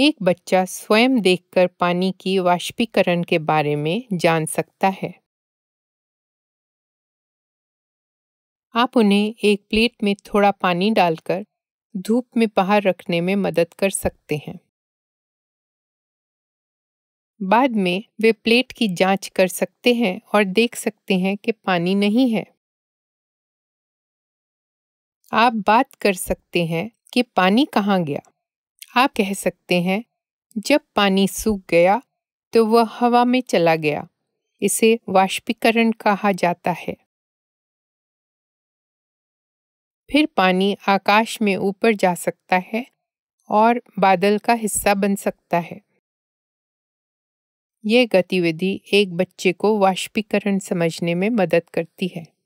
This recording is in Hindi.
एक बच्चा स्वयं देखकर पानी की वाष्पीकरण के बारे में जान सकता है आप उन्हें एक प्लेट में थोड़ा पानी डालकर धूप में बाहर रखने में मदद कर सकते हैं बाद में वे प्लेट की जांच कर सकते हैं और देख सकते हैं कि पानी नहीं है आप बात कर सकते हैं कि पानी कहाँ गया आप कह सकते हैं जब पानी सूख गया तो वह हवा में चला गया इसे वाष्पीकरण कहा जाता है फिर पानी आकाश में ऊपर जा सकता है और बादल का हिस्सा बन सकता है यह गतिविधि एक बच्चे को वाष्पीकरण समझने में मदद करती है